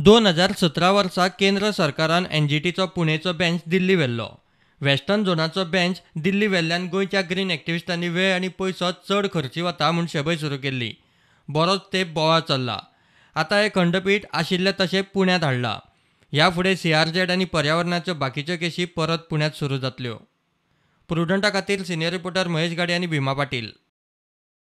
दोन हजार सतरा वर्सा केंद्र सरकारान एनजीटीचो पुणेचो बँच दिल्ली व्हेल्लो वेस्टर्न झोनाचो बँच दिल्ली व्हेल्ल्यान गोंयच्या ग्रीन एक्टिविस्टांनी वेळ आनी पयसो चड खर्ची वता म्हूण शेबय सुरू केल्ली बरोच तेप बोवाळ चल्ला आतां हे खंडपीठ आशिल्ले तशें पुण्यांत हाडलां ह्या फुडें सी आर जेड आनी पर्यावरणाच्यो बाकीच्यो केशी परत पुण्यांत सुरू जातल्यो प्रुडंटा खातीर सिनियर रिपोर्टर महेश गाडे आनी भिमा पाटील